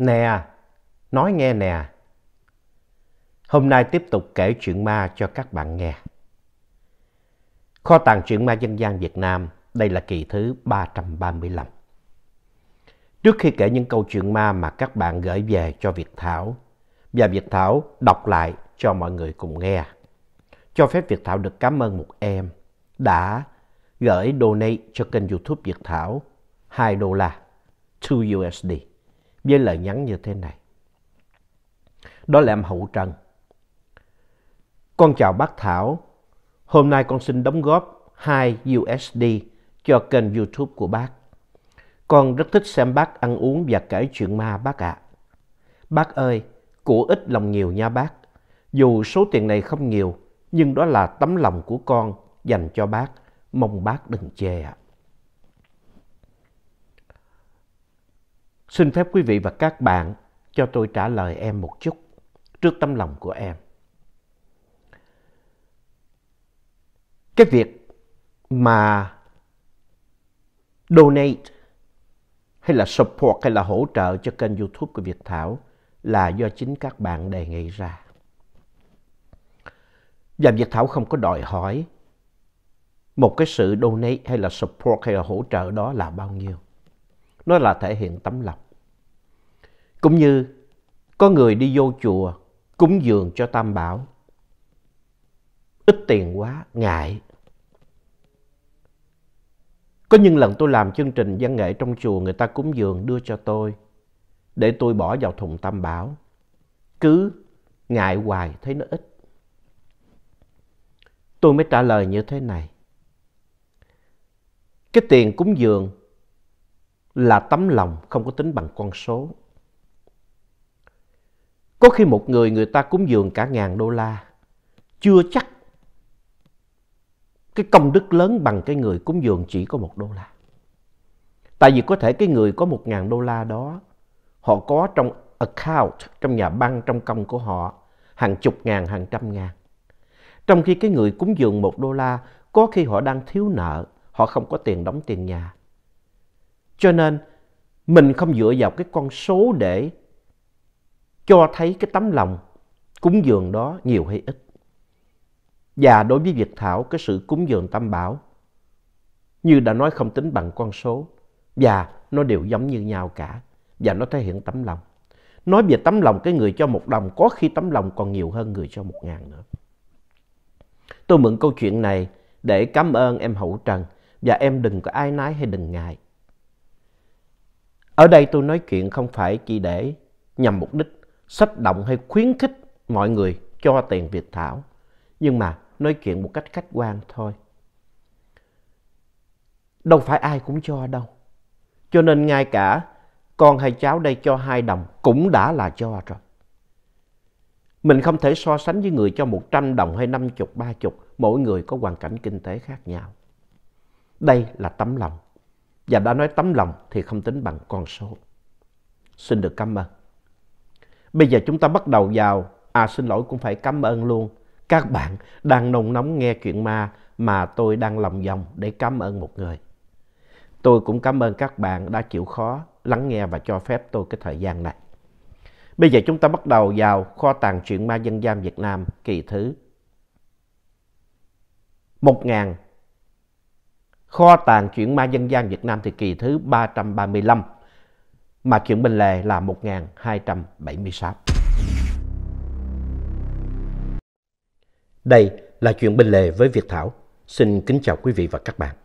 Nè, nói nghe nè. Hôm nay tiếp tục kể chuyện ma cho các bạn nghe. Kho tàng chuyện ma dân gian Việt Nam, đây là kỳ thứ 335. Trước khi kể những câu chuyện ma mà các bạn gửi về cho Việt Thảo, và Việt Thảo đọc lại cho mọi người cùng nghe. Cho phép Việt Thảo được cảm ơn một em đã gửi donate cho kênh youtube Việt Thảo 2 đô la, 2 USD với lời nhắn như thế này. Đó là em Hậu Trần. Con chào bác Thảo. Hôm nay con xin đóng góp 2 USD cho kênh YouTube của bác. Con rất thích xem bác ăn uống và kể chuyện ma bác ạ. Bác ơi, của ít lòng nhiều nha bác. Dù số tiền này không nhiều, nhưng đó là tấm lòng của con dành cho bác. Mong bác đừng chê ạ. À. Xin phép quý vị và các bạn cho tôi trả lời em một chút trước tấm lòng của em. Cái việc mà donate hay là support hay là hỗ trợ cho kênh youtube của Việt Thảo là do chính các bạn đề nghị ra. Và Việt Thảo không có đòi hỏi một cái sự donate hay là support hay là hỗ trợ đó là bao nhiêu. Nó là thể hiện tấm lòng cũng như có người đi vô chùa cúng dường cho tam bảo. Ít tiền quá, ngại. Có những lần tôi làm chương trình văn nghệ trong chùa người ta cúng dường đưa cho tôi để tôi bỏ vào thùng tam bảo. Cứ ngại hoài thấy nó ít. Tôi mới trả lời như thế này. Cái tiền cúng dường là tấm lòng không có tính bằng con số. Có khi một người người ta cúng dường cả ngàn đô la, chưa chắc cái công đức lớn bằng cái người cúng dường chỉ có một đô la. Tại vì có thể cái người có một ngàn đô la đó, họ có trong account, trong nhà băng, trong công của họ, hàng chục ngàn, hàng trăm ngàn. Trong khi cái người cúng dường một đô la, có khi họ đang thiếu nợ, họ không có tiền đóng tiền nhà. Cho nên, mình không dựa vào cái con số để cho thấy cái tấm lòng cúng dường đó nhiều hay ít. Và đối với Việt Thảo, cái sự cúng dường tam bảo, như đã nói không tính bằng con số, và nó đều giống như nhau cả, và nó thể hiện tấm lòng. Nói về tấm lòng, cái người cho một đồng, có khi tấm lòng còn nhiều hơn người cho một ngàn nữa. Tôi mượn câu chuyện này để cảm ơn em Hậu Trần, và em đừng có ai nái hay đừng ngại. Ở đây tôi nói chuyện không phải chỉ để nhằm mục đích sách động hay khuyến khích mọi người cho tiền Việt Thảo. Nhưng mà nói chuyện một cách khách quan thôi. Đâu phải ai cũng cho đâu. Cho nên ngay cả con hay cháu đây cho hai đồng cũng đã là cho rồi. Mình không thể so sánh với người cho 100 đồng hay 50, 30, mỗi người có hoàn cảnh kinh tế khác nhau. Đây là tấm lòng. Và đã nói tấm lòng thì không tính bằng con số. Xin được cảm ơn. Bây giờ chúng ta bắt đầu vào. À xin lỗi cũng phải cảm ơn luôn. Các bạn đang nồng nóng nghe chuyện ma mà tôi đang lòng vòng để cảm ơn một người. Tôi cũng cảm ơn các bạn đã chịu khó lắng nghe và cho phép tôi cái thời gian này. Bây giờ chúng ta bắt đầu vào kho tàng chuyện ma dân gian Việt Nam kỳ thứ một 1000 Kho tàng chuyện ma dân gian Việt Nam thì kỳ thứ 335 mà chuyển bình lề là 1276. Đây là chuyện bình lề với Việt Thảo. Xin kính chào quý vị và các bạn.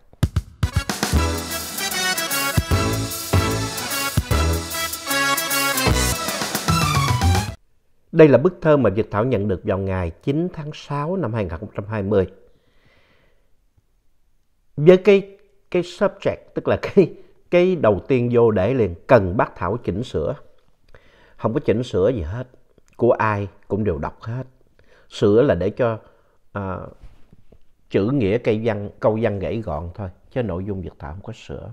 Đây là bức thơ mà Việt Thảo nhận được vào ngày 9 tháng 6 năm 2020. Với cái cái subject tức là cái cái đầu tiên vô để liền cần bác Thảo chỉnh sửa. Không có chỉnh sửa gì hết, của ai cũng đều đọc hết. Sửa là để cho à, chữ nghĩa cây văn, câu văn gãy gọn thôi, chứ nội dung Việt Thảo không có sửa.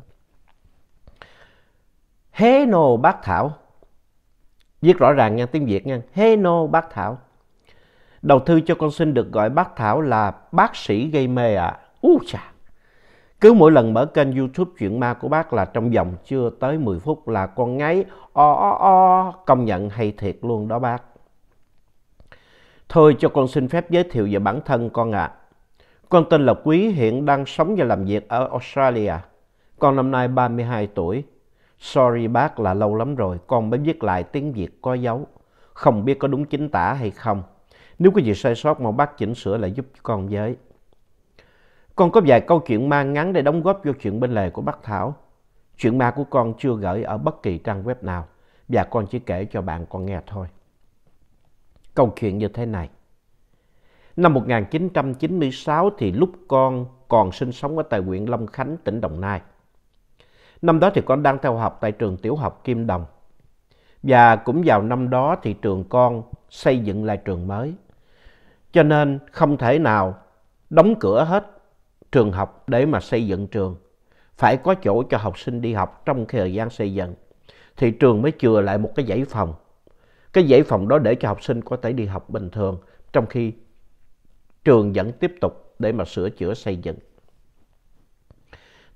Hế nô bác Thảo, viết rõ ràng nha, tiếng Việt nha, hế nô bác Thảo. Đầu thư cho con xin được gọi bác Thảo là bác sĩ gây mê ạ. À. Úi chà! Cứ mỗi lần mở kênh youtube chuyện ma của bác là trong vòng chưa tới 10 phút là con ngáy o o o công nhận hay thiệt luôn đó bác. Thôi cho con xin phép giới thiệu về bản thân con ạ. Con tên là Quý, hiện đang sống và làm việc ở Australia. Con năm nay 32 tuổi. Sorry bác là lâu lắm rồi, con mới viết lại tiếng Việt có dấu. Không biết có đúng chính tả hay không. Nếu có gì sai sót mà bác chỉnh sửa lại giúp con với. Con có vài câu chuyện ma ngắn để đóng góp vô chuyện bên lề của bác Thảo. Chuyện ma của con chưa gửi ở bất kỳ trang web nào và con chỉ kể cho bạn con nghe thôi. Câu chuyện như thế này. Năm 1996 thì lúc con còn sinh sống ở tại huyện Long Khánh, tỉnh Đồng Nai. Năm đó thì con đang theo học tại trường tiểu học Kim Đồng. Và cũng vào năm đó thì trường con xây dựng lại trường mới. Cho nên không thể nào đóng cửa hết trường học để mà xây dựng trường. Phải có chỗ cho học sinh đi học trong thời gian xây dựng. Thì trường mới chừa lại một cái dãy phòng. Cái dãy phòng đó để cho học sinh có thể đi học bình thường trong khi trường vẫn tiếp tục để mà sửa chữa xây dựng.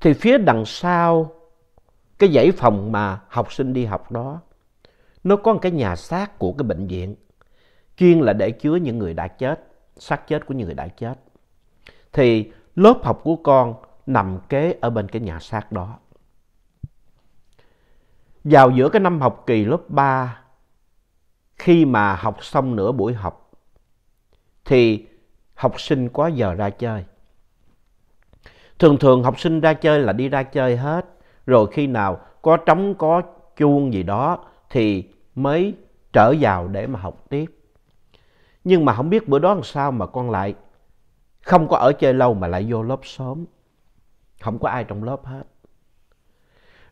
Thì phía đằng sau cái dãy phòng mà học sinh đi học đó nó có một cái nhà xác của cái bệnh viện chuyên là để chứa những người đã chết xác chết của những người đã chết thì lớp học của con nằm kế ở bên cái nhà xác đó. Vào giữa cái năm học kỳ lớp 3, khi mà học xong nửa buổi học, thì học sinh quá giờ ra chơi. Thường thường học sinh ra chơi là đi ra chơi hết, rồi khi nào có trống có chuông gì đó thì mới trở vào để mà học tiếp. Nhưng mà không biết bữa đó làm sao mà con lại không có ở chơi lâu mà lại vô lớp sớm. Không có ai trong lớp hết.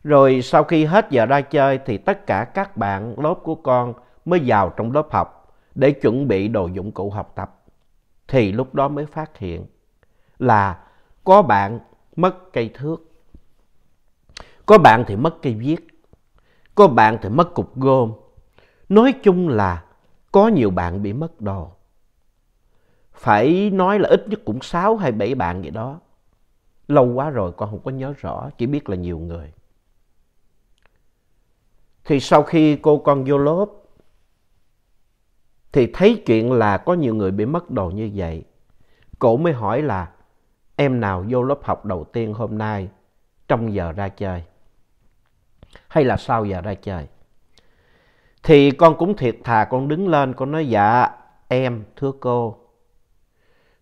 Rồi sau khi hết giờ ra chơi thì tất cả các bạn lớp của con mới vào trong lớp học để chuẩn bị đồ dụng cụ học tập. Thì lúc đó mới phát hiện là có bạn mất cây thước. Có bạn thì mất cây viết. Có bạn thì mất cục gôm. Nói chung là có nhiều bạn bị mất đồ phải nói là ít nhất cũng 6 hay 7 bạn vậy đó. Lâu quá rồi con không có nhớ rõ, chỉ biết là nhiều người. Thì sau khi cô con vô lớp, thì thấy chuyện là có nhiều người bị mất đồ như vậy. cô mới hỏi là em nào vô lớp học đầu tiên hôm nay trong giờ ra chơi? Hay là sau giờ ra chơi? Thì con cũng thiệt thà con đứng lên con nói dạ em thưa cô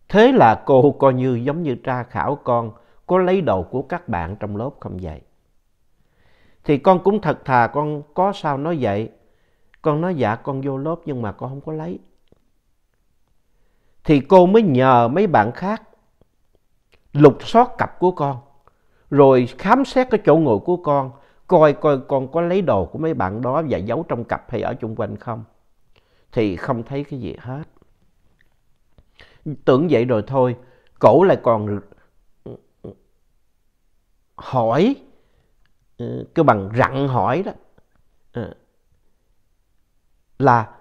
Thế là cô coi như giống như tra khảo con có lấy đồ của các bạn trong lớp không vậy? Thì con cũng thật thà con có sao nói vậy. Con nói dạ con vô lớp nhưng mà con không có lấy. Thì cô mới nhờ mấy bạn khác lục soát cặp của con. Rồi khám xét cái chỗ ngồi của con. Coi coi con có lấy đồ của mấy bạn đó và giấu trong cặp hay ở chung quanh không. Thì không thấy cái gì hết tưởng vậy rồi thôi cổ lại còn ừ, hỏi cứ ừ, bằng rặn hỏi đó ừ. là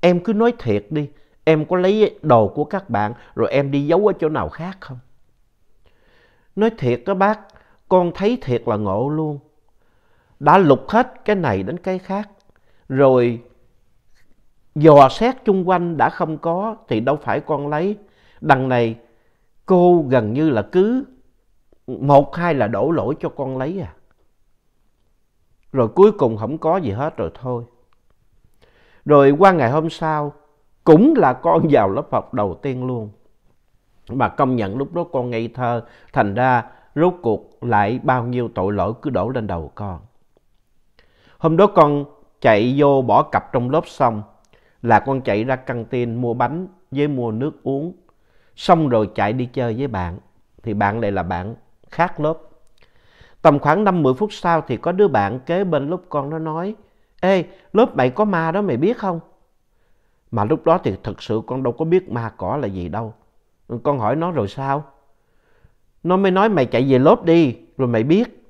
em cứ nói thiệt đi em có lấy đồ của các bạn rồi em đi giấu ở chỗ nào khác không nói thiệt đó bác con thấy thiệt là ngộ luôn đã lục hết cái này đến cái khác rồi dò xét chung quanh đã không có thì đâu phải con lấy. Đằng này cô gần như là cứ một hai là đổ lỗi cho con lấy à. Rồi cuối cùng không có gì hết rồi thôi. Rồi qua ngày hôm sau cũng là con vào lớp học đầu tiên luôn. Mà công nhận lúc đó con ngây thơ, thành ra rốt cuộc lại bao nhiêu tội lỗi cứ đổ lên đầu con. Hôm đó con chạy vô bỏ cặp trong lớp xong, là con chạy ra căng tin mua bánh với mua nước uống. Xong rồi chạy đi chơi với bạn. Thì bạn lại là bạn khác lớp. Tầm khoảng năm mười phút sau thì có đứa bạn kế bên lúc con nó nói Ê, lớp mày có ma đó mày biết không? Mà lúc đó thì thật sự con đâu có biết ma cỏ là gì đâu. Con hỏi nó rồi sao? Nó mới nói mày chạy về lớp đi, rồi mày biết.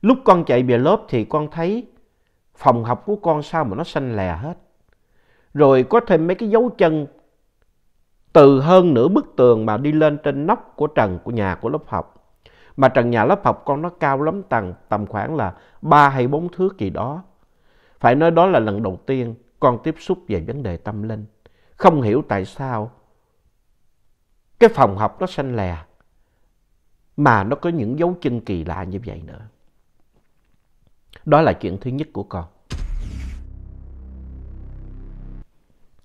Lúc con chạy về lớp thì con thấy phòng học của con sao mà nó xanh lè hết rồi có thêm mấy cái dấu chân từ hơn nửa bức tường mà đi lên trên nóc của trần của nhà của lớp học. Mà trần nhà lớp học con nó cao lắm tầng tầm khoảng là 3 hay 4 thước gì đó. Phải nói đó là lần đầu tiên con tiếp xúc về vấn đề tâm linh. Không hiểu tại sao cái phòng học nó xanh lè mà nó có những dấu chân kỳ lạ như vậy nữa. Đó là chuyện thứ nhất của con.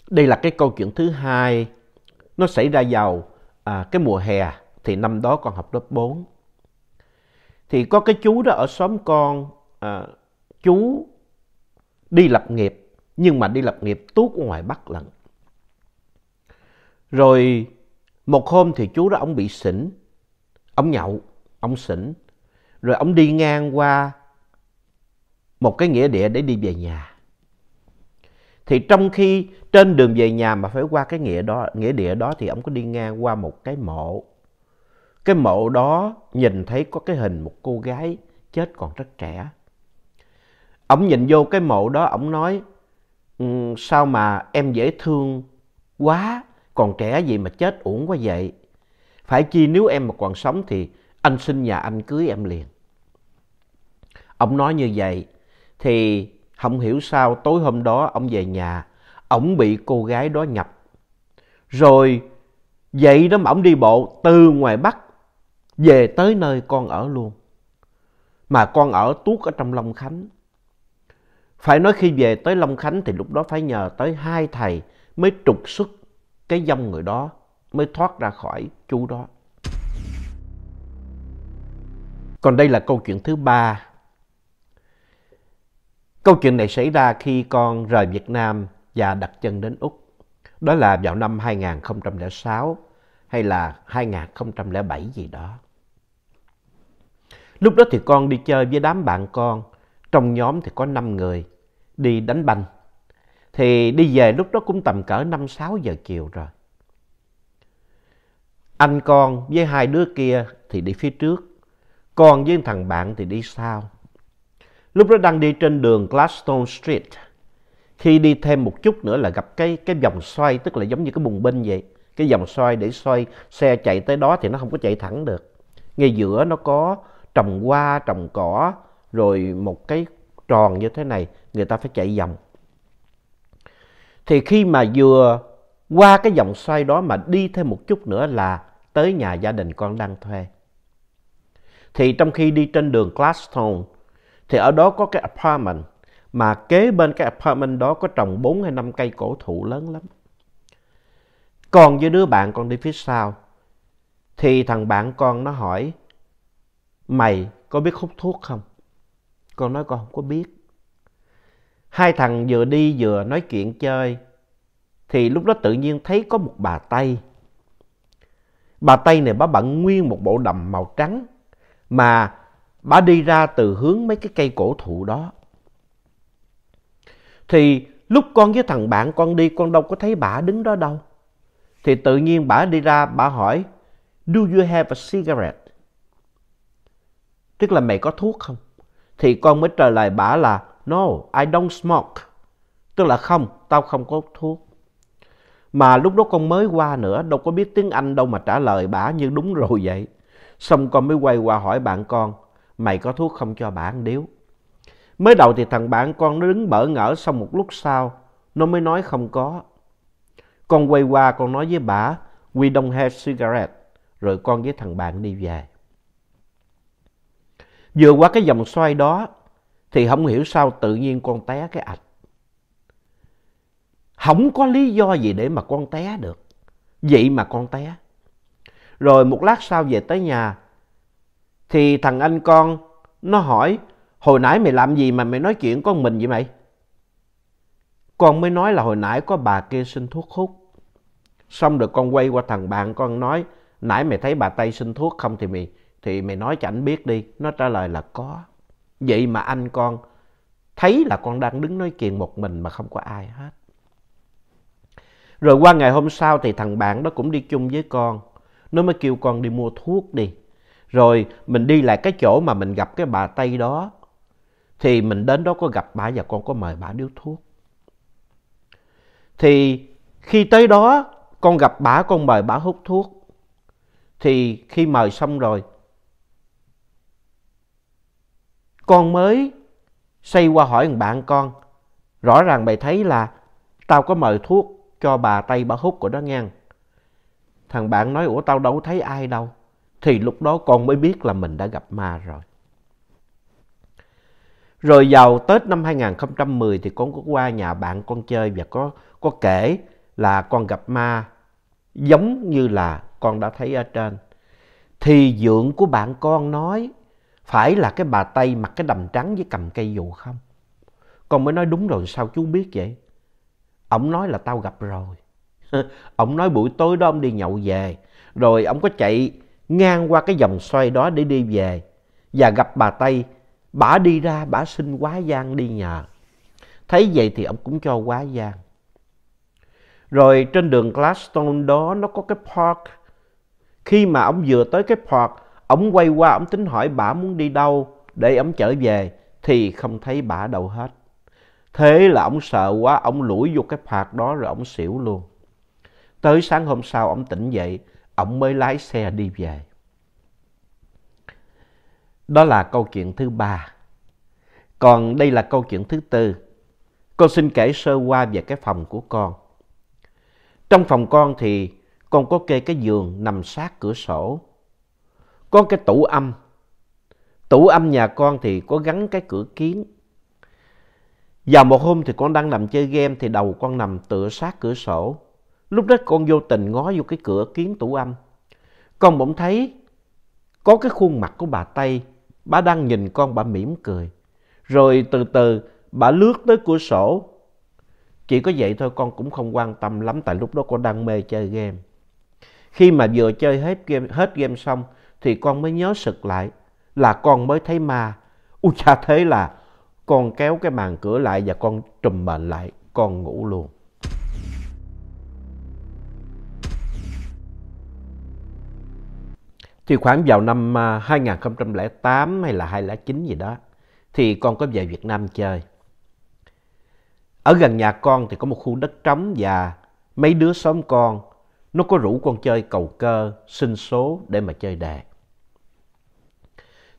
Đây là cái câu chuyện thứ hai. Nó xảy ra vào à, cái mùa hè thì năm đó con học lớp 4. Thì có cái chú đó ở xóm con, à, chú đi lập nghiệp nhưng mà đi lập nghiệp tuốt ngoài Bắc lận. Rồi một hôm thì chú đó ông bị xỉn, ông nhậu, ông xỉn. Rồi ông đi ngang qua một cái nghĩa địa để đi về nhà thì trong khi trên đường về nhà mà phải qua cái nghĩa đó nghĩa địa đó thì ông có đi ngang qua một cái mộ cái mộ đó nhìn thấy có cái hình một cô gái chết còn rất trẻ ông nhìn vô cái mộ đó ông nói ừ, sao mà em dễ thương quá còn trẻ gì mà chết uổng quá vậy phải chi nếu em mà còn sống thì anh xin nhà anh cưới em liền ông nói như vậy thì không hiểu sao tối hôm đó ông về nhà, ổng bị cô gái đó nhập. Rồi vậy đó mà ổng đi bộ từ ngoài Bắc về tới nơi con ở luôn. Mà con ở tuốt ở trong Long Khánh. Phải nói khi về tới Long Khánh thì lúc đó phải nhờ tới hai thầy mới trục xuất cái dông người đó, mới thoát ra khỏi chú đó. Còn đây là câu chuyện thứ ba Câu chuyện này xảy ra khi con rời Việt Nam và đặt chân đến Úc. Đó là vào năm 2006 hay là 2007 gì đó. Lúc đó thì con đi chơi với đám bạn con, trong nhóm thì có 5 người, đi đánh banh. Thì đi về lúc đó cũng tầm cỡ 5-6 giờ chiều rồi. Anh con với hai đứa kia thì đi phía trước, con với thằng bạn thì đi sau. Lúc đó đang đi trên đường Gladstone Street. Khi đi thêm một chút nữa là gặp cái cái vòng xoay, tức là giống như cái bùng binh vậy. Cái vòng xoay để xoay xe chạy tới đó thì nó không có chạy thẳng được. Ngay giữa nó có trồng hoa, trồng cỏ, rồi một cái tròn như thế này, người ta phải chạy vòng. Thì khi mà vừa qua cái vòng xoay đó mà đi thêm một chút nữa là tới nhà gia đình con đang thuê. Thì trong khi đi trên đường Gladstone thì ở đó có cái apartment mà kế bên cái apartment đó có trồng bốn hay năm cây cổ thụ lớn lắm. Còn với đứa bạn con đi phía sau thì thằng bạn con nó hỏi mày có biết hút thuốc không? Con nói con không có biết. Hai thằng vừa đi vừa nói chuyện chơi thì lúc đó tự nhiên thấy có một bà Tây. Bà Tây này bà bận nguyên một bộ đầm màu trắng mà bà đi ra từ hướng mấy cái cây cổ thụ đó. Thì lúc con với thằng bạn con đi, con đâu có thấy bà đứng đó đâu. Thì tự nhiên bà đi ra, bà hỏi, Do you have a cigarette? Tức là mày có thuốc không? Thì con mới trả lời bà là, No, I don't smoke. Tức là không, tao không có thuốc. Mà lúc đó con mới qua nữa, đâu có biết tiếng Anh đâu mà trả lời bà như đúng rồi vậy. Xong con mới quay qua hỏi bạn con, mày có thuốc không cho bà ăn điếu. Mới đầu thì thằng bạn con nó đứng bỡ ngỡ xong một lúc sau, nó mới nói không có. Con quay qua con nói với bà, we don't have cigarette, rồi con với thằng bạn đi về. Vừa qua cái vòng xoay đó, thì không hiểu sao tự nhiên con té cái ạch. Không có lý do gì để mà con té được. Vậy mà con té. Rồi một lát sau về tới nhà, thì thằng anh con nó hỏi hồi nãy mày làm gì mà mày nói chuyện con mình vậy mày? Con mới nói là hồi nãy có bà kia xin thuốc hút. Xong rồi con quay qua thằng bạn con nói nãy mày thấy bà Tây xin thuốc không thì mày thì mày nói cho anh biết đi. Nó trả lời là có. Vậy mà anh con thấy là con đang đứng nói chuyện một mình mà không có ai hết. Rồi qua ngày hôm sau thì thằng bạn đó cũng đi chung với con. Nó mới kêu con đi mua thuốc đi rồi mình đi lại cái chỗ mà mình gặp cái bà tây đó thì mình đến đó có gặp bà và con có mời bà điếu thuốc thì khi tới đó con gặp bà con mời bà hút thuốc thì khi mời xong rồi con mới xoay qua hỏi bạn con rõ ràng mày thấy là tao có mời thuốc cho bà tây bà hút của đó ngang thằng bạn nói ủa tao đâu thấy ai đâu thì lúc đó con mới biết là mình đã gặp ma rồi. Rồi vào Tết năm 2010 thì con có qua nhà bạn con chơi và có, có kể là con gặp ma giống như là con đã thấy ở trên. Thì dưỡng của bạn con nói phải là cái bà Tây mặc cái đầm trắng với cầm cây dù không? Con mới nói đúng rồi sao chú biết vậy? Ông nói là tao gặp rồi. ông nói buổi tối đó ông đi nhậu về. Rồi ông có chạy ngang qua cái dòng xoay đó để đi về và gặp bà Tây. Bà đi ra, bà xin quá giang đi nhờ. Thấy vậy thì ông cũng cho quá giang. Rồi trên đường Gladstone đó nó có cái park. Khi mà ông vừa tới cái park, ông quay qua ông tính hỏi bà muốn đi đâu để ông trở về thì không thấy bà đâu hết. Thế là ông sợ quá, ông lủi vô cái phạt đó rồi ông xỉu luôn. Tới sáng hôm sau ông tỉnh dậy, ổng mới lái xe đi về. Đó là câu chuyện thứ ba. Còn đây là câu chuyện thứ tư. Con xin kể sơ qua về cái phòng của con. Trong phòng con thì con có kê cái giường nằm sát cửa sổ. Có cái tủ âm. Tủ âm nhà con thì có gắn cái cửa kiến. Vào một hôm thì con đang nằm chơi game thì đầu con nằm tựa sát cửa sổ. Lúc đó con vô tình ngó vô cái cửa kiến tủ âm. Con bỗng thấy có cái khuôn mặt của bà Tây, bà đang nhìn con bà mỉm cười. Rồi từ từ bà lướt tới cửa sổ. Chỉ có vậy thôi con cũng không quan tâm lắm tại lúc đó con đang mê chơi game. Khi mà vừa chơi hết game, hết game xong thì con mới nhớ sực lại là con mới thấy ma. Ui cha thế là con kéo cái màn cửa lại và con trùm mền lại, con ngủ luôn. Thì khoảng vào năm 2008 à, hay là 2009 gì đó thì con có về Việt Nam chơi. Ở gần nhà con thì có một khu đất trống và mấy đứa xóm con nó có rủ con chơi cầu cơ, sinh số để mà chơi đề.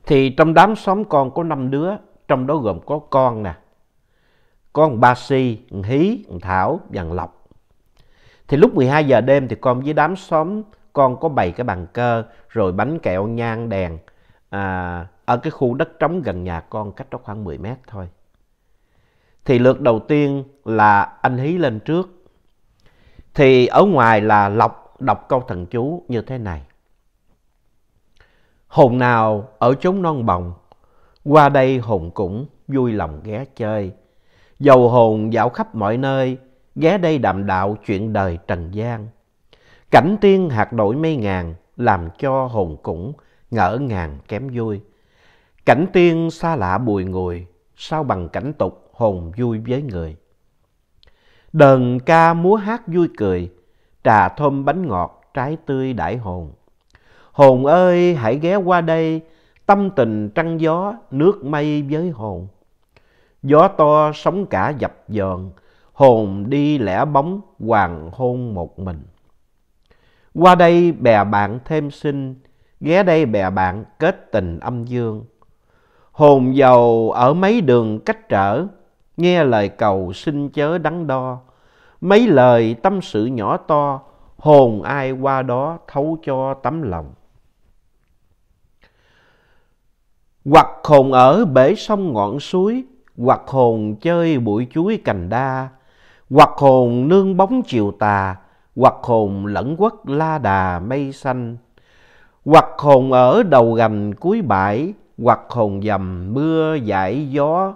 Thì trong đám xóm con có 5 đứa, trong đó gồm có con nè, con thằng Ba Si, Hí, Thảo và Lộc. Thì lúc 12 giờ đêm thì con với đám xóm con có bày cái bàn cơ rồi bánh kẹo nhang đèn à, ở cái khu đất trống gần nhà con cách đó khoảng 10 mét thôi. Thì lượt đầu tiên là anh Hí lên trước. Thì ở ngoài là lọc đọc câu thần chú như thế này. Hồn nào ở chốn non bồng, qua đây hồn cũng vui lòng ghé chơi. Dầu hồn dạo khắp mọi nơi, ghé đây đàm đạo chuyện đời trần gian. Cảnh tiên hạt đổi mây ngàn, làm cho hồn cũng ngỡ ngàng kém vui. Cảnh tiên xa lạ bùi ngùi, sao bằng cảnh tục hồn vui với người. Đờn ca múa hát vui cười, trà thơm bánh ngọt trái tươi đại hồn. Hồn ơi hãy ghé qua đây, tâm tình trăng gió nước mây với hồn. Gió to sóng cả dập dờn, hồn đi lẻ bóng hoàng hôn một mình. Qua đây bè bạn thêm sinh, ghé đây bè bạn kết tình âm dương. Hồn giàu ở mấy đường cách trở, nghe lời cầu xin chớ đắn đo. Mấy lời tâm sự nhỏ to, hồn ai qua đó thấu cho tấm lòng. Hoặc hồn ở bể sông ngọn suối, hoặc hồn chơi bụi chuối cành đa, hoặc hồn nương bóng chiều tà, hoặc hồn lẫn quất la đà mây xanh, hoặc hồn ở đầu gành cuối bãi, hoặc hồn dầm mưa giải gió,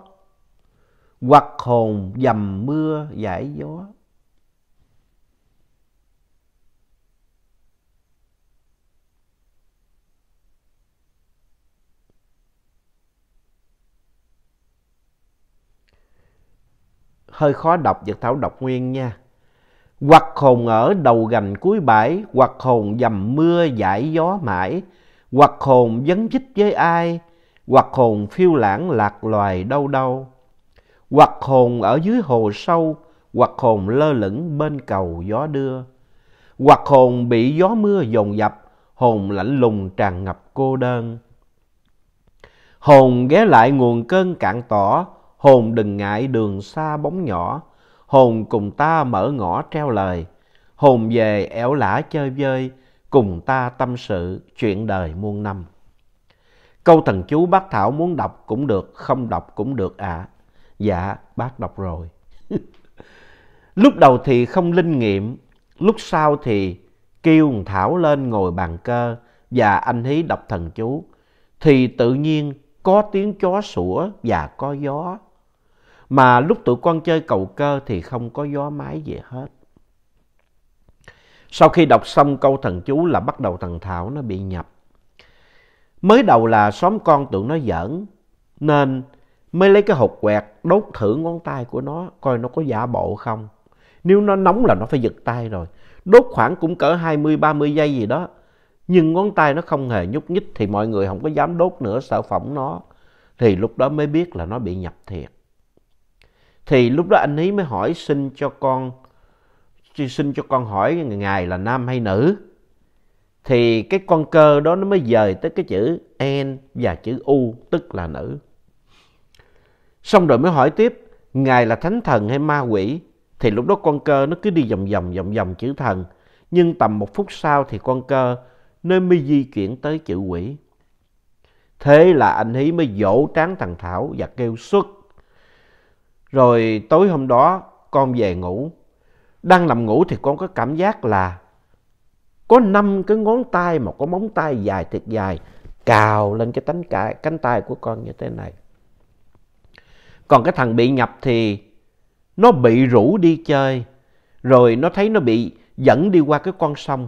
hoặc hồn dầm mưa giải gió. hơi khó đọc, Nhật Thảo đọc nguyên nha hoặc hồn ở đầu gành cuối bãi, hoặc hồn dầm mưa giải gió mãi, hoặc hồn vấn chích với ai, hoặc hồn phiêu lãng lạc loài đâu đâu, hoặc hồn ở dưới hồ sâu, hoặc hồn lơ lửng bên cầu gió đưa, hoặc hồn bị gió mưa dồn dập, hồn lạnh lùng tràn ngập cô đơn. Hồn ghé lại nguồn cơn cạn tỏ, hồn đừng ngại đường xa bóng nhỏ, hồn cùng ta mở ngõ treo lời, hồn về ẻo lả chơi vơi, cùng ta tâm sự chuyện đời muôn năm. Câu thần chú bác Thảo muốn đọc cũng được, không đọc cũng được ạ. Dạ, bác đọc rồi. lúc đầu thì không linh nghiệm, lúc sau thì kêu Thảo lên ngồi bàn cơ và anh hí đọc thần chú. Thì tự nhiên có tiếng chó sủa và có gió mà lúc tụi con chơi cầu cơ thì không có gió mái gì hết. Sau khi đọc xong câu thần chú là bắt đầu thằng Thảo nó bị nhập. Mới đầu là xóm con tưởng nó giỡn, nên mới lấy cái hột quẹt đốt thử ngón tay của nó, coi nó có giả bộ không. Nếu nó nóng là nó phải giật tay rồi. Đốt khoảng cũng cỡ 20-30 giây gì đó. Nhưng ngón tay nó không hề nhúc nhích thì mọi người không có dám đốt nữa sợ phỏng nó. Thì lúc đó mới biết là nó bị nhập thiệt thì lúc đó anh ấy mới hỏi xin cho con xin cho con hỏi ngài là nam hay nữ thì cái con cơ đó nó mới dời tới cái chữ n và chữ u tức là nữ xong rồi mới hỏi tiếp ngài là thánh thần hay ma quỷ thì lúc đó con cơ nó cứ đi vòng vòng vòng vòng chữ thần nhưng tầm một phút sau thì con cơ nơi mới di chuyển tới chữ quỷ thế là anh ấy mới dỗ trán thằng thảo và kêu xuất rồi tối hôm đó con về ngủ. Đang nằm ngủ thì con có cảm giác là có năm cái ngón tay mà có móng tay dài thiệt dài cào lên cái tánh cả, cánh tay của con như thế này. Còn cái thằng bị nhập thì nó bị rủ đi chơi rồi nó thấy nó bị dẫn đi qua cái con sông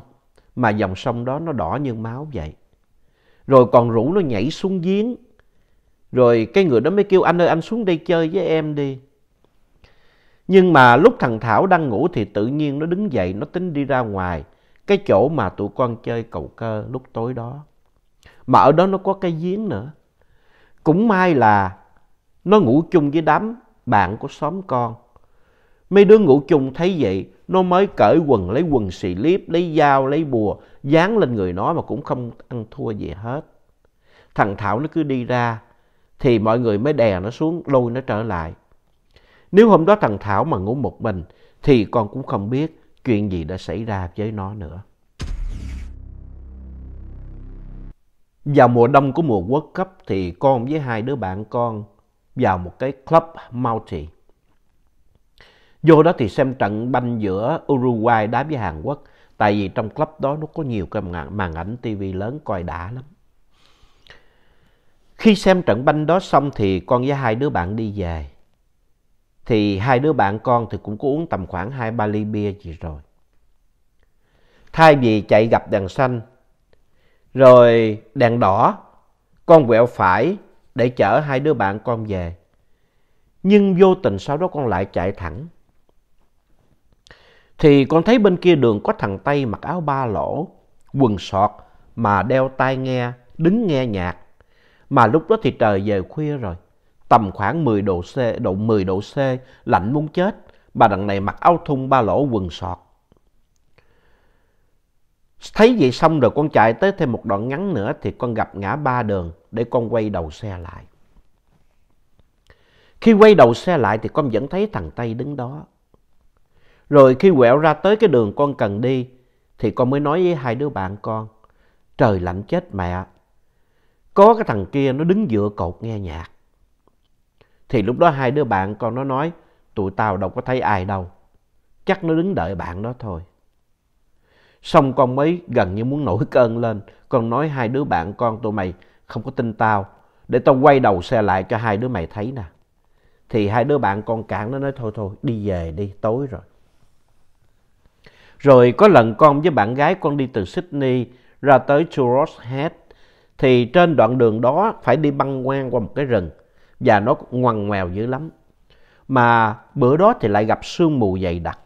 mà dòng sông đó nó đỏ như máu vậy. Rồi còn rủ nó nhảy xuống giếng. Rồi cái người đó mới kêu anh ơi anh xuống đây chơi với em đi. Nhưng mà lúc thằng Thảo đang ngủ thì tự nhiên nó đứng dậy, nó tính đi ra ngoài. Cái chỗ mà tụi con chơi cầu cơ lúc tối đó. Mà ở đó nó có cái giếng nữa. Cũng may là nó ngủ chung với đám bạn của xóm con. Mấy đứa ngủ chung thấy vậy, nó mới cởi quần, lấy quần xì liếp, lấy dao, lấy bùa, dán lên người nó mà cũng không ăn thua gì hết. Thằng Thảo nó cứ đi ra, thì mọi người mới đè nó xuống, lôi nó trở lại. Nếu hôm đó thằng Thảo mà ngủ một mình thì con cũng không biết chuyện gì đã xảy ra với nó nữa. Vào mùa đông của mùa World Cup thì con với hai đứa bạn con vào một cái club multi. Vô đó thì xem trận banh giữa Uruguay đá với Hàn Quốc. Tại vì trong club đó nó có nhiều cái màn, ảnh TV lớn coi đã lắm. Khi xem trận banh đó xong thì con với hai đứa bạn đi về thì hai đứa bạn con thì cũng có uống tầm khoảng hai ba ly bia gì rồi. Thay vì chạy gặp đèn xanh, rồi đèn đỏ, con quẹo phải để chở hai đứa bạn con về. Nhưng vô tình sau đó con lại chạy thẳng. Thì con thấy bên kia đường có thằng Tây mặc áo ba lỗ, quần sọt mà đeo tai nghe, đứng nghe nhạc. Mà lúc đó thì trời về khuya rồi tầm khoảng 10 độ C, độ 10 độ C, lạnh muốn chết, bà đằng này mặc áo thun ba lỗ quần sọt. Thấy vậy xong rồi con chạy tới thêm một đoạn ngắn nữa thì con gặp ngã ba đường để con quay đầu xe lại. Khi quay đầu xe lại thì con vẫn thấy thằng Tây đứng đó. Rồi khi quẹo ra tới cái đường con cần đi thì con mới nói với hai đứa bạn con. Trời lạnh chết mẹ. Có cái thằng kia nó đứng giữa cột nghe nhạc. Thì lúc đó hai đứa bạn con nó nói, tụi tao đâu có thấy ai đâu. Chắc nó đứng đợi bạn đó thôi. Xong con mới gần như muốn nổi cơn lên. Con nói hai đứa bạn con tụi mày không có tin tao. Để tao quay đầu xe lại cho hai đứa mày thấy nè. Thì hai đứa bạn con cản nó nói thôi thôi đi về đi tối rồi. Rồi có lần con với bạn gái con đi từ Sydney ra tới Churros Head. Thì trên đoạn đường đó phải đi băng ngang qua một cái rừng và nó ngoằn ngoèo dữ lắm. Mà bữa đó thì lại gặp sương mù dày đặc.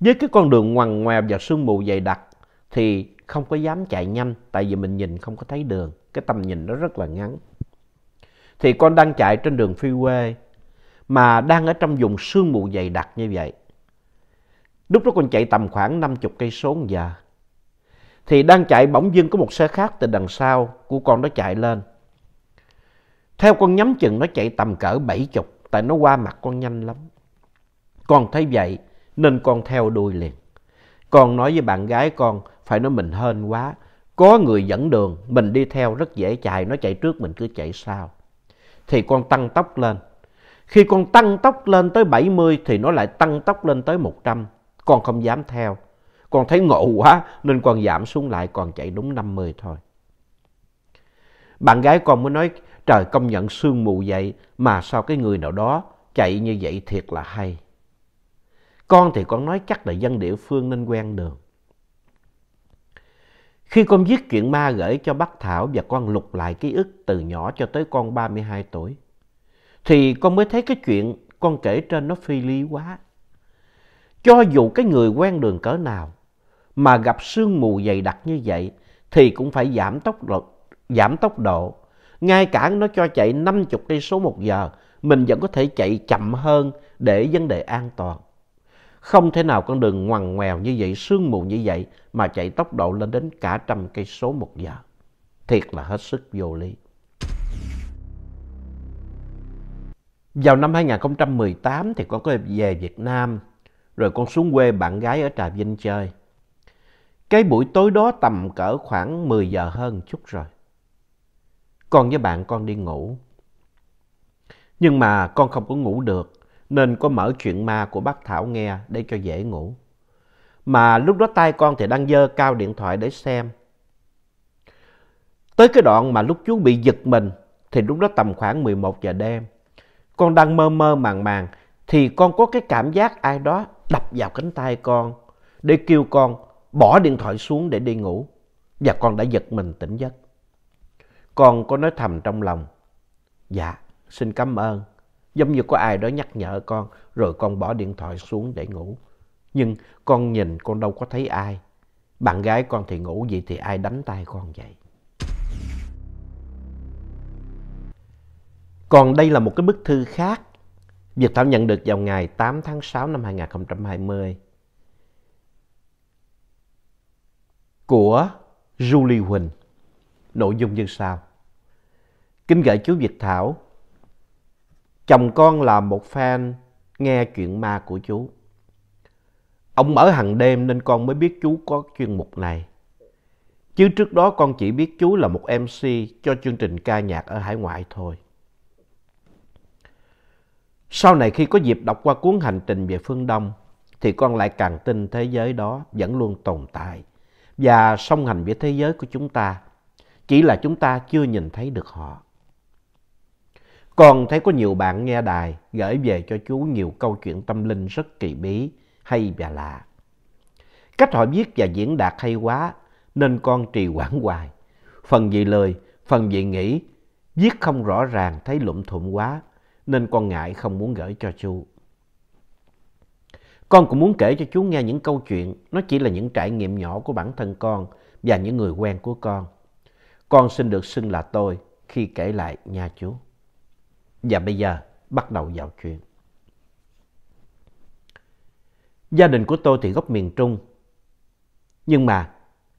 Với cái con đường ngoằn ngoèo và sương mù dày đặc thì không có dám chạy nhanh tại vì mình nhìn không có thấy đường. Cái tầm nhìn nó rất là ngắn. Thì con đang chạy trên đường phi quê mà đang ở trong vùng sương mù dày đặc như vậy. Lúc đó con chạy tầm khoảng 50 cây số giờ. Thì đang chạy bỗng dưng có một xe khác từ đằng sau của con đó chạy lên theo con nhắm chừng nó chạy tầm cỡ 70, tại nó qua mặt con nhanh lắm. Con thấy vậy nên con theo đuôi liền. Con nói với bạn gái con, phải nói mình hên quá. Có người dẫn đường, mình đi theo rất dễ chạy, nó chạy trước mình cứ chạy sau. Thì con tăng tốc lên. Khi con tăng tốc lên tới 70 thì nó lại tăng tốc lên tới 100. Con không dám theo. Con thấy ngộ quá nên con giảm xuống lại còn chạy đúng 50 thôi. Bạn gái con mới nói trời công nhận sương mù vậy mà sao cái người nào đó chạy như vậy thiệt là hay. Con thì con nói chắc là dân địa phương nên quen đường. Khi con viết chuyện ma gửi cho bác Thảo và con lục lại ký ức từ nhỏ cho tới con 32 tuổi, thì con mới thấy cái chuyện con kể trên nó phi lý quá. Cho dù cái người quen đường cỡ nào mà gặp sương mù dày đặc như vậy thì cũng phải giảm tốc độ, giảm tốc độ ngay cả nó cho chạy 50 cây số một giờ, mình vẫn có thể chạy chậm hơn để vấn đề an toàn. Không thể nào con đường ngoằn ngoèo như vậy, sương mù như vậy mà chạy tốc độ lên đến cả trăm cây số một giờ. Thiệt là hết sức vô lý. Vào năm 2018 thì con có về Việt Nam, rồi con xuống quê bạn gái ở Trà Vinh chơi. Cái buổi tối đó tầm cỡ khoảng 10 giờ hơn chút rồi. Con với bạn con đi ngủ. Nhưng mà con không có ngủ được, nên có mở chuyện ma của bác Thảo nghe để cho dễ ngủ. Mà lúc đó tay con thì đang dơ cao điện thoại để xem. Tới cái đoạn mà lúc chú bị giật mình, thì lúc đó tầm khoảng 11 giờ đêm. Con đang mơ mơ màng màng, thì con có cái cảm giác ai đó đập vào cánh tay con để kêu con bỏ điện thoại xuống để đi ngủ. Và con đã giật mình tỉnh giấc. Con có nói thầm trong lòng. Dạ, xin cảm ơn. Giống như có ai đó nhắc nhở con, rồi con bỏ điện thoại xuống để ngủ. Nhưng con nhìn con đâu có thấy ai. Bạn gái con thì ngủ vậy thì ai đánh tay con vậy? Còn đây là một cái bức thư khác Việt Thảo nhận được vào ngày 8 tháng 6 năm 2020 của Julie Huỳnh. Nội dung như sau. Kính gửi chú Việt Thảo. Chồng con là một fan nghe chuyện ma của chú. Ông mở hàng đêm nên con mới biết chú có chuyên mục này. Chứ trước đó con chỉ biết chú là một MC cho chương trình ca nhạc ở hải ngoại thôi. Sau này khi có dịp đọc qua cuốn Hành trình về phương Đông, thì con lại càng tin thế giới đó vẫn luôn tồn tại và song hành với thế giới của chúng ta. Chỉ là chúng ta chưa nhìn thấy được họ. Con thấy có nhiều bạn nghe đài gửi về cho chú nhiều câu chuyện tâm linh rất kỳ bí, hay và lạ. Cách họ viết và diễn đạt hay quá nên con trì quản hoài. Phần vì lời, phần vì nghĩ, viết không rõ ràng thấy lụm thụm quá nên con ngại không muốn gửi cho chú. Con cũng muốn kể cho chú nghe những câu chuyện, nó chỉ là những trải nghiệm nhỏ của bản thân con và những người quen của con. Con xin được xưng là tôi khi kể lại nha chú. Và bây giờ bắt đầu vào chuyện. Gia đình của tôi thì gốc miền Trung. Nhưng mà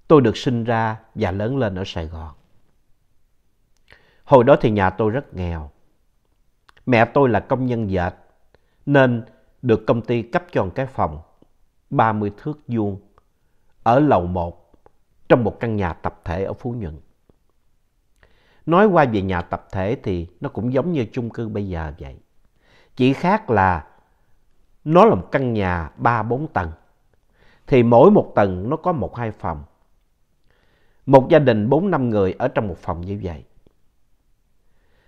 tôi được sinh ra và lớn lên ở Sài Gòn. Hồi đó thì nhà tôi rất nghèo. Mẹ tôi là công nhân dệt nên được công ty cấp cho một cái phòng 30 thước vuông ở lầu 1 trong một căn nhà tập thể ở Phú Nhuận. Nói qua về nhà tập thể thì nó cũng giống như chung cư bây giờ vậy. Chỉ khác là nó là một căn nhà 3-4 tầng. Thì mỗi một tầng nó có một hai phòng. Một gia đình 4-5 người ở trong một phòng như vậy.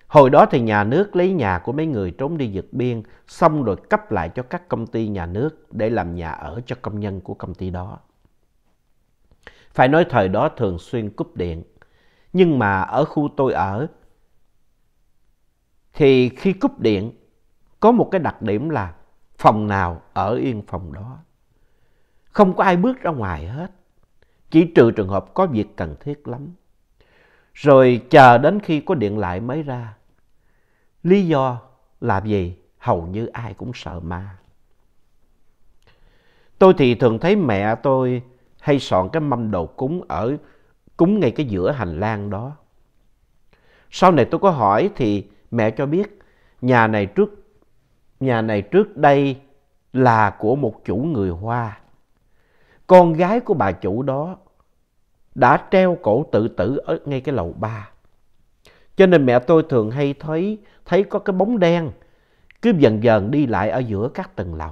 Hồi đó thì nhà nước lấy nhà của mấy người trốn đi vượt biên xong rồi cấp lại cho các công ty nhà nước để làm nhà ở cho công nhân của công ty đó. Phải nói thời đó thường xuyên cúp điện nhưng mà ở khu tôi ở thì khi cúp điện có một cái đặc điểm là phòng nào ở yên phòng đó. Không có ai bước ra ngoài hết. Chỉ trừ trường hợp có việc cần thiết lắm. Rồi chờ đến khi có điện lại mới ra. Lý do là gì? Hầu như ai cũng sợ ma. Tôi thì thường thấy mẹ tôi hay soạn cái mâm đồ cúng ở cúng ngay cái giữa hành lang đó. Sau này tôi có hỏi thì mẹ cho biết nhà này trước nhà này trước đây là của một chủ người Hoa. Con gái của bà chủ đó đã treo cổ tự tử ở ngay cái lầu ba. Cho nên mẹ tôi thường hay thấy thấy có cái bóng đen cứ dần dần đi lại ở giữa các tầng lầu.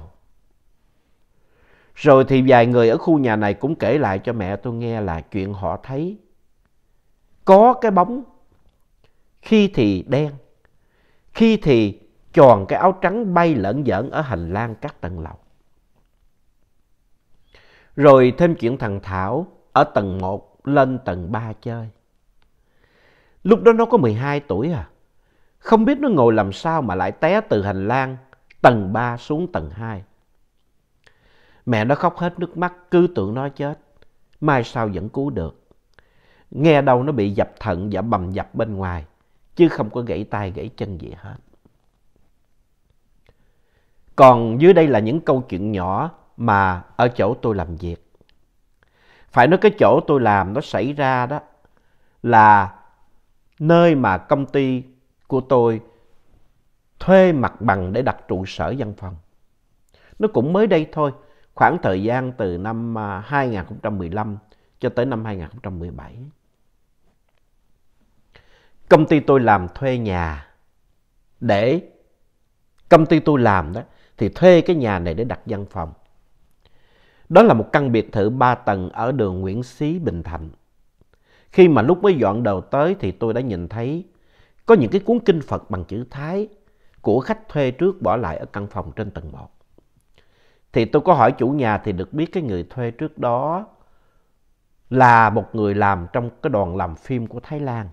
Rồi thì vài người ở khu nhà này cũng kể lại cho mẹ tôi nghe là chuyện họ thấy có cái bóng khi thì đen, khi thì tròn cái áo trắng bay lẫn giỡn ở hành lang các tầng lầu. Rồi thêm chuyện thằng Thảo ở tầng 1 lên tầng 3 chơi. Lúc đó nó có 12 tuổi à. Không biết nó ngồi làm sao mà lại té từ hành lang tầng 3 xuống tầng 2. Mẹ nó khóc hết nước mắt, cứ tưởng nó chết. Mai sau vẫn cứu được. Nghe đâu nó bị dập thận và bầm dập bên ngoài, chứ không có gãy tay, gãy chân gì hết. Còn dưới đây là những câu chuyện nhỏ mà ở chỗ tôi làm việc. Phải nói cái chỗ tôi làm nó xảy ra đó là nơi mà công ty của tôi thuê mặt bằng để đặt trụ sở văn phòng. Nó cũng mới đây thôi, khoảng thời gian từ năm 2015 à, cho tới năm 2017. Công ty tôi làm thuê nhà để công ty tôi làm đó thì thuê cái nhà này để đặt văn phòng. Đó là một căn biệt thự 3 tầng ở đường Nguyễn Xí Bình Thạnh. Khi mà lúc mới dọn đầu tới thì tôi đã nhìn thấy có những cái cuốn kinh Phật bằng chữ Thái của khách thuê trước bỏ lại ở căn phòng trên tầng 1 thì tôi có hỏi chủ nhà thì được biết cái người thuê trước đó là một người làm trong cái đoàn làm phim của Thái Lan.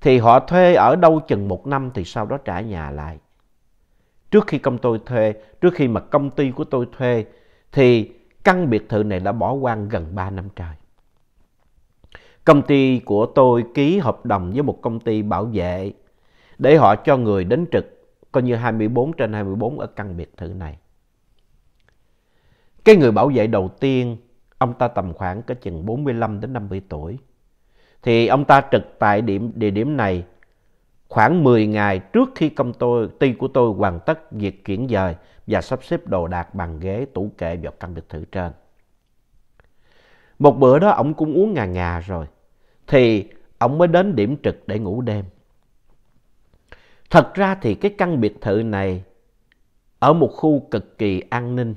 Thì họ thuê ở đâu chừng một năm thì sau đó trả nhà lại. Trước khi công tôi thuê, trước khi mà công ty của tôi thuê thì căn biệt thự này đã bỏ hoang gần 3 năm trời. Công ty của tôi ký hợp đồng với một công ty bảo vệ để họ cho người đến trực coi như 24 trên 24 ở căn biệt thự này. Cái người bảo vệ đầu tiên, ông ta tầm khoảng cái chừng 45 đến 50 tuổi. Thì ông ta trực tại điểm, địa điểm này khoảng 10 ngày trước khi công tôi, ty của tôi hoàn tất việc chuyển dời và sắp xếp đồ đạc bàn ghế, tủ kệ vào căn biệt thự trên. Một bữa đó ông cũng uống ngà ngà rồi, thì ông mới đến điểm trực để ngủ đêm. Thật ra thì cái căn biệt thự này ở một khu cực kỳ an ninh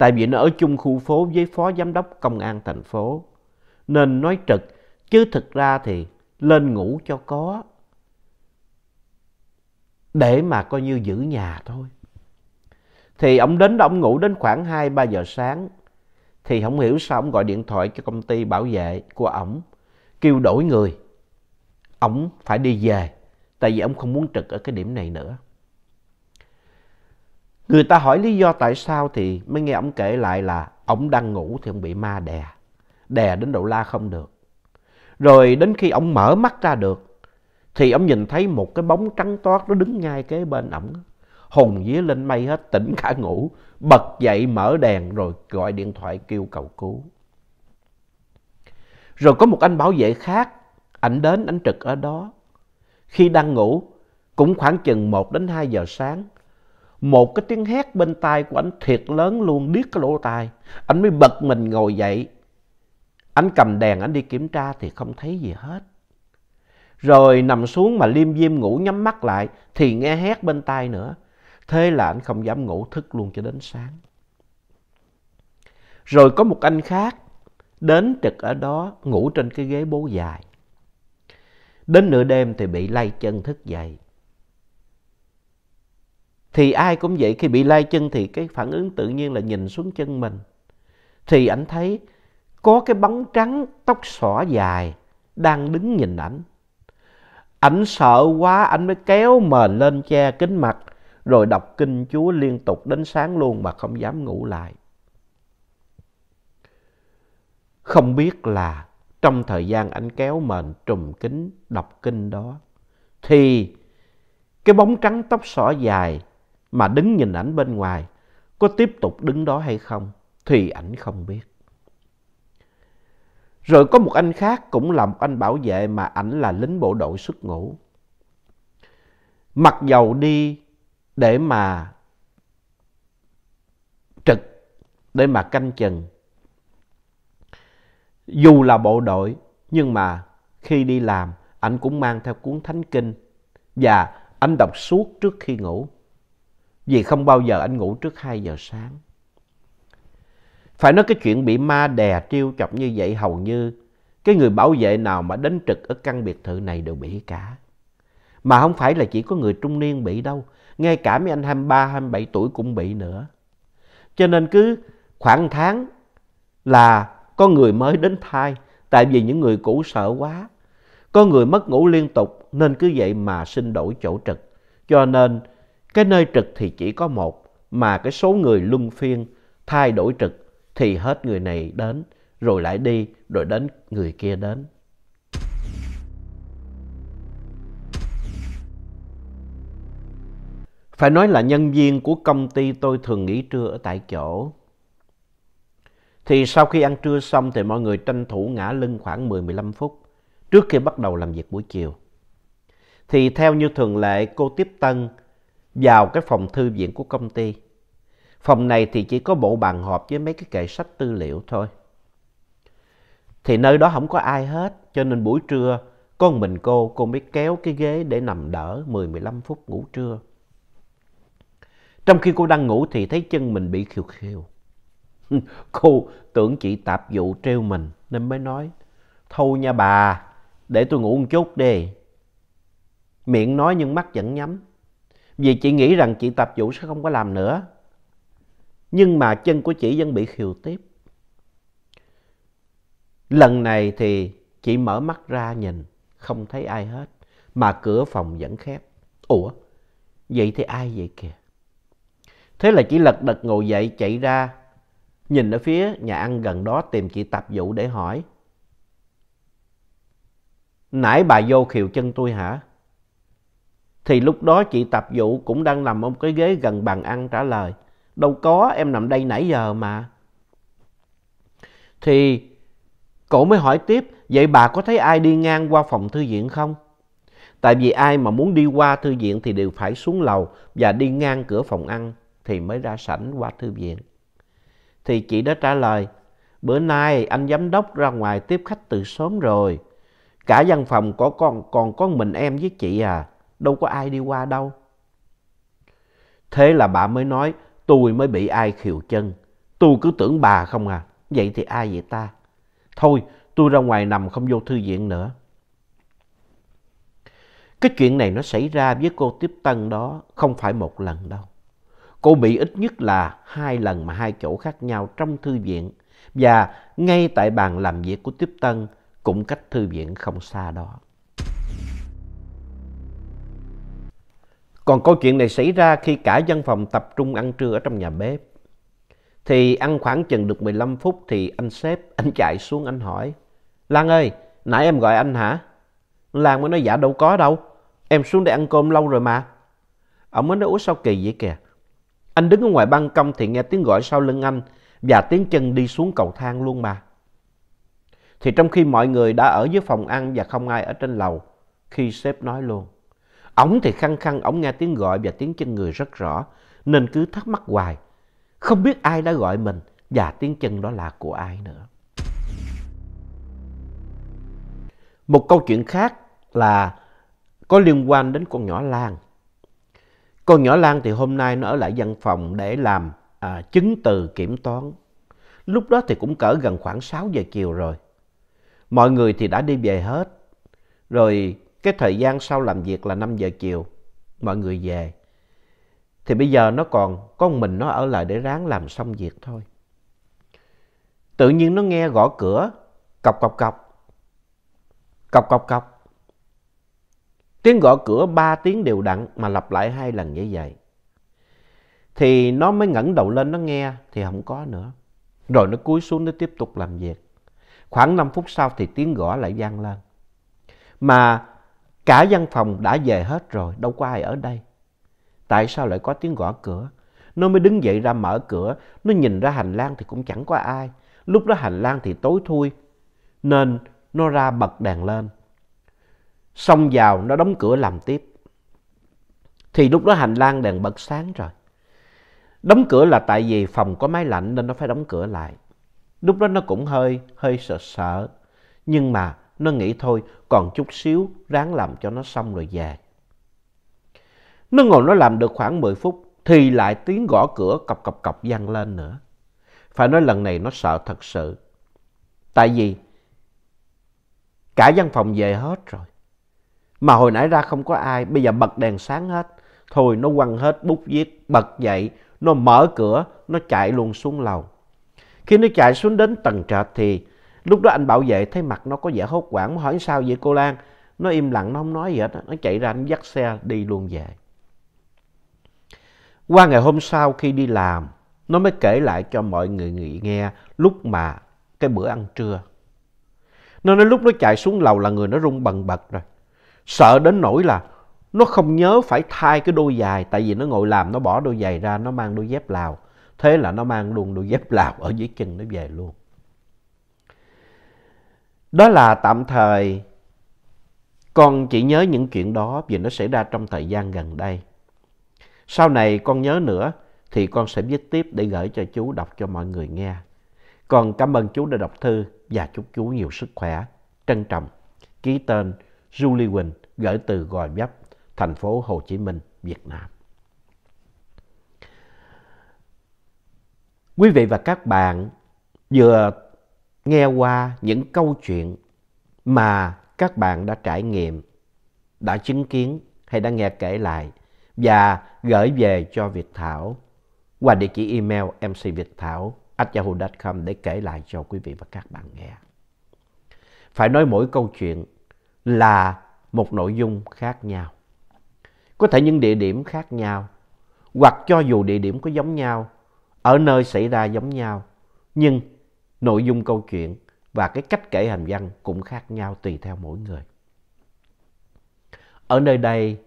Tại vì nó ở chung khu phố với phó giám đốc công an thành phố. Nên nói trực, chứ thực ra thì lên ngủ cho có. Để mà coi như giữ nhà thôi. Thì ông đến đó ông ngủ đến khoảng 2-3 giờ sáng. Thì không hiểu sao ông gọi điện thoại cho công ty bảo vệ của ông Kêu đổi người. ông phải đi về. Tại vì ông không muốn trực ở cái điểm này nữa. Người ta hỏi lý do tại sao thì mới nghe ông kể lại là ông đang ngủ thì ông bị ma đè. Đè đến độ la không được. Rồi đến khi ông mở mắt ra được thì ông nhìn thấy một cái bóng trắng toát nó đứng ngay kế bên ổng. hùng vía lên mây hết tỉnh cả ngủ. Bật dậy mở đèn rồi gọi điện thoại kêu cầu cứu. Rồi có một anh bảo vệ khác. Ảnh đến ảnh trực ở đó. Khi đang ngủ cũng khoảng chừng 1 đến 2 giờ sáng một cái tiếng hét bên tai của anh thiệt lớn luôn, điếc cái lỗ tai. Anh mới bật mình ngồi dậy. Anh cầm đèn anh đi kiểm tra thì không thấy gì hết. Rồi nằm xuống mà liêm diêm ngủ nhắm mắt lại thì nghe hét bên tai nữa. Thế là anh không dám ngủ thức luôn cho đến sáng. Rồi có một anh khác đến trực ở đó ngủ trên cái ghế bố dài. Đến nửa đêm thì bị lay chân thức dậy thì ai cũng vậy khi bị lai chân thì cái phản ứng tự nhiên là nhìn xuống chân mình thì ảnh thấy có cái bóng trắng tóc xõa dài đang đứng nhìn ảnh ảnh sợ quá ảnh mới kéo mền lên che kính mặt rồi đọc kinh chúa liên tục đến sáng luôn mà không dám ngủ lại không biết là trong thời gian ảnh kéo mền trùm kính đọc kinh đó thì cái bóng trắng tóc xõa dài mà đứng nhìn ảnh bên ngoài có tiếp tục đứng đó hay không thì ảnh không biết. Rồi có một anh khác cũng là một anh bảo vệ mà ảnh là lính bộ đội xuất ngũ. Mặc dầu đi để mà trực, để mà canh chừng. Dù là bộ đội nhưng mà khi đi làm ảnh cũng mang theo cuốn thánh kinh và anh đọc suốt trước khi ngủ vì không bao giờ anh ngủ trước 2 giờ sáng. Phải nói cái chuyện bị ma đè trêu chọc như vậy hầu như cái người bảo vệ nào mà đến trực ở căn biệt thự này đều bị cả. Mà không phải là chỉ có người trung niên bị đâu, ngay cả mấy anh 23, 27 tuổi cũng bị nữa. Cho nên cứ khoảng tháng là có người mới đến thai, tại vì những người cũ sợ quá. Có người mất ngủ liên tục nên cứ vậy mà xin đổi chỗ trực. Cho nên cái nơi trực thì chỉ có một, mà cái số người luân phiên thay đổi trực thì hết người này đến, rồi lại đi, rồi đến người kia đến. Phải nói là nhân viên của công ty tôi thường nghỉ trưa ở tại chỗ. Thì sau khi ăn trưa xong thì mọi người tranh thủ ngã lưng khoảng 10-15 phút trước khi bắt đầu làm việc buổi chiều. Thì theo như thường lệ cô tiếp tân vào cái phòng thư viện của công ty. Phòng này thì chỉ có bộ bàn họp với mấy cái kệ sách tư liệu thôi. Thì nơi đó không có ai hết, cho nên buổi trưa con mình cô, cô mới kéo cái ghế để nằm đỡ 10-15 phút ngủ trưa. Trong khi cô đang ngủ thì thấy chân mình bị khiều khiều. cô tưởng chị tạp vụ treo mình nên mới nói, Thôi nha bà, để tôi ngủ một chút đi. Miệng nói nhưng mắt vẫn nhắm vì chị nghĩ rằng chị tập vũ sẽ không có làm nữa. Nhưng mà chân của chị vẫn bị khều tiếp. Lần này thì chị mở mắt ra nhìn, không thấy ai hết, mà cửa phòng vẫn khép. Ủa, vậy thì ai vậy kìa? Thế là chị lật đật ngồi dậy chạy ra, nhìn ở phía nhà ăn gần đó tìm chị tập Vũ để hỏi. Nãy bà vô khiều chân tôi hả? Thì lúc đó chị Tập Dụ cũng đang nằm ở một cái ghế gần bàn ăn trả lời. Đâu có, em nằm đây nãy giờ mà. Thì cổ mới hỏi tiếp, vậy bà có thấy ai đi ngang qua phòng thư viện không? Tại vì ai mà muốn đi qua thư viện thì đều phải xuống lầu và đi ngang cửa phòng ăn thì mới ra sảnh qua thư viện. Thì chị đã trả lời, bữa nay anh giám đốc ra ngoài tiếp khách từ sớm rồi. Cả văn phòng có con, còn có mình em với chị à đâu có ai đi qua đâu. Thế là bà mới nói, tôi mới bị ai khiều chân. Tôi cứ tưởng bà không à, vậy thì ai vậy ta? Thôi, tôi ra ngoài nằm không vô thư viện nữa. Cái chuyện này nó xảy ra với cô Tiếp Tân đó không phải một lần đâu. Cô bị ít nhất là hai lần mà hai chỗ khác nhau trong thư viện và ngay tại bàn làm việc của Tiếp Tân cũng cách thư viện không xa đó. Còn câu chuyện này xảy ra khi cả văn phòng tập trung ăn trưa ở trong nhà bếp. Thì ăn khoảng chừng được 15 phút thì anh sếp, anh chạy xuống anh hỏi. Lan ơi, nãy em gọi anh hả? Lan mới nói dạ đâu có đâu, em xuống đây ăn cơm lâu rồi mà. Ông mới nói ủa sao kỳ vậy kìa. Anh đứng ở ngoài ban công thì nghe tiếng gọi sau lưng anh và tiếng chân đi xuống cầu thang luôn mà. Thì trong khi mọi người đã ở dưới phòng ăn và không ai ở trên lầu, khi sếp nói luôn. Ông thì khăng khăng, ông nghe tiếng gọi và tiếng chân người rất rõ, nên cứ thắc mắc hoài. Không biết ai đã gọi mình và tiếng chân đó là của ai nữa. Một câu chuyện khác là có liên quan đến con nhỏ Lan. Con nhỏ Lan thì hôm nay nó ở lại văn phòng để làm à, chứng từ kiểm toán. Lúc đó thì cũng cỡ gần khoảng 6 giờ chiều rồi. Mọi người thì đã đi về hết. Rồi cái thời gian sau làm việc là 5 giờ chiều, mọi người về. Thì bây giờ nó còn con mình nó ở lại để ráng làm xong việc thôi. Tự nhiên nó nghe gõ cửa, cọc cọc cọc, cọc cọc cọc. Tiếng gõ cửa ba tiếng đều đặn mà lặp lại hai lần như vậy. Thì nó mới ngẩng đầu lên nó nghe thì không có nữa. Rồi nó cúi xuống nó tiếp tục làm việc. Khoảng 5 phút sau thì tiếng gõ lại vang lên. Mà Cả văn phòng đã về hết rồi, đâu có ai ở đây. Tại sao lại có tiếng gõ cửa? Nó mới đứng dậy ra mở cửa, nó nhìn ra hành lang thì cũng chẳng có ai. Lúc đó hành lang thì tối thui, nên nó ra bật đèn lên. Xong vào, nó đóng cửa làm tiếp. Thì lúc đó hành lang đèn bật sáng rồi. Đóng cửa là tại vì phòng có máy lạnh nên nó phải đóng cửa lại. Lúc đó nó cũng hơi, hơi sợ sợ. Nhưng mà nó nghĩ thôi, còn chút xíu, ráng làm cho nó xong rồi về. Nó ngồi nó làm được khoảng 10 phút, thì lại tiếng gõ cửa cọc cọc cọc vang lên nữa. Phải nói lần này nó sợ thật sự. Tại vì cả văn phòng về hết rồi. Mà hồi nãy ra không có ai, bây giờ bật đèn sáng hết. Thôi nó quăng hết bút viết, bật dậy, nó mở cửa, nó chạy luôn xuống lầu. Khi nó chạy xuống đến tầng trệt thì lúc đó anh bảo vệ thấy mặt nó có vẻ hốt hoảng hỏi sao vậy cô lan nó im lặng nó không nói gì hết nó chạy ra anh dắt xe đi luôn về qua ngày hôm sau khi đi làm nó mới kể lại cho mọi người nghe lúc mà cái bữa ăn trưa nó nói lúc nó chạy xuống lầu là người nó run bần bật rồi sợ đến nỗi là nó không nhớ phải thay cái đôi giày tại vì nó ngồi làm nó bỏ đôi giày ra nó mang đôi dép lào thế là nó mang luôn đôi dép lào ở dưới chân nó về luôn đó là tạm thời con chỉ nhớ những chuyện đó vì nó xảy ra trong thời gian gần đây sau này con nhớ nữa thì con sẽ viết tiếp để gửi cho chú đọc cho mọi người nghe con cảm ơn chú đã đọc thư và chúc chú nhiều sức khỏe trân trọng ký tên Julie Quỳnh gửi từ Gò Vấp thành phố Hồ Chí Minh Việt Nam Quý vị và các bạn vừa nghe qua những câu chuyện mà các bạn đã trải nghiệm, đã chứng kiến hay đã nghe kể lại và gửi về cho Việt Thảo qua địa chỉ email mcvietthaoyahoo com để kể lại cho quý vị và các bạn nghe. Phải nói mỗi câu chuyện là một nội dung khác nhau. Có thể những địa điểm khác nhau, hoặc cho dù địa điểm có giống nhau, ở nơi xảy ra giống nhau, nhưng nội dung câu chuyện và cái cách kể hành văn cũng khác nhau tùy theo mỗi người. Ở nơi đây,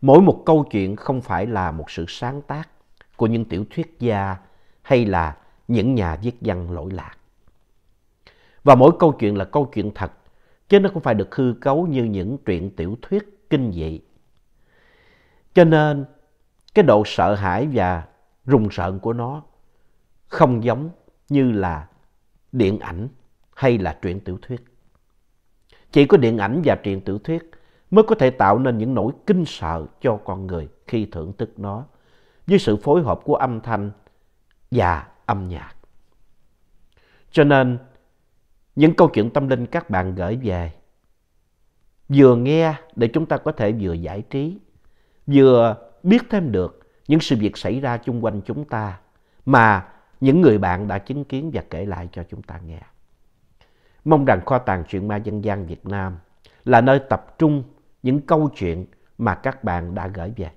mỗi một câu chuyện không phải là một sự sáng tác của những tiểu thuyết gia hay là những nhà viết văn lỗi lạc. Và mỗi câu chuyện là câu chuyện thật, chứ nó không phải được hư cấu như những truyện tiểu thuyết kinh dị. Cho nên, cái độ sợ hãi và rùng rợn của nó không giống như là điện ảnh hay là truyện tiểu thuyết. Chỉ có điện ảnh và truyện tiểu thuyết mới có thể tạo nên những nỗi kinh sợ cho con người khi thưởng thức nó với sự phối hợp của âm thanh và âm nhạc. Cho nên, những câu chuyện tâm linh các bạn gửi về vừa nghe để chúng ta có thể vừa giải trí, vừa biết thêm được những sự việc xảy ra chung quanh chúng ta mà những người bạn đã chứng kiến và kể lại cho chúng ta nghe. Mong rằng kho tàng truyện ma dân gian Việt Nam là nơi tập trung những câu chuyện mà các bạn đã gửi về.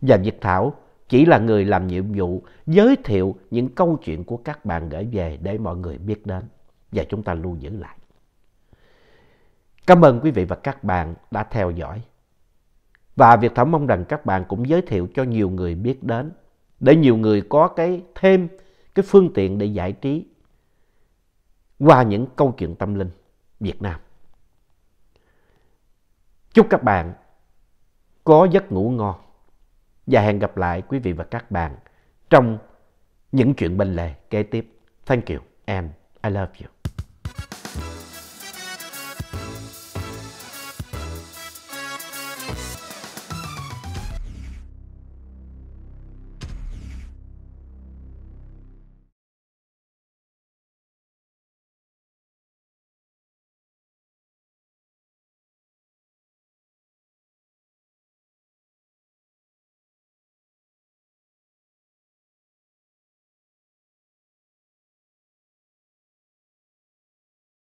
Và Việt Thảo chỉ là người làm nhiệm vụ giới thiệu những câu chuyện của các bạn gửi về để mọi người biết đến và chúng ta lưu giữ lại. Cảm ơn quý vị và các bạn đã theo dõi. Và Việt Thảo mong rằng các bạn cũng giới thiệu cho nhiều người biết đến để nhiều người có cái thêm cái phương tiện để giải trí qua những câu chuyện tâm linh Việt Nam. Chúc các bạn có giấc ngủ ngon và hẹn gặp lại quý vị và các bạn trong những chuyện bên lề kế tiếp. Thank you and I love you.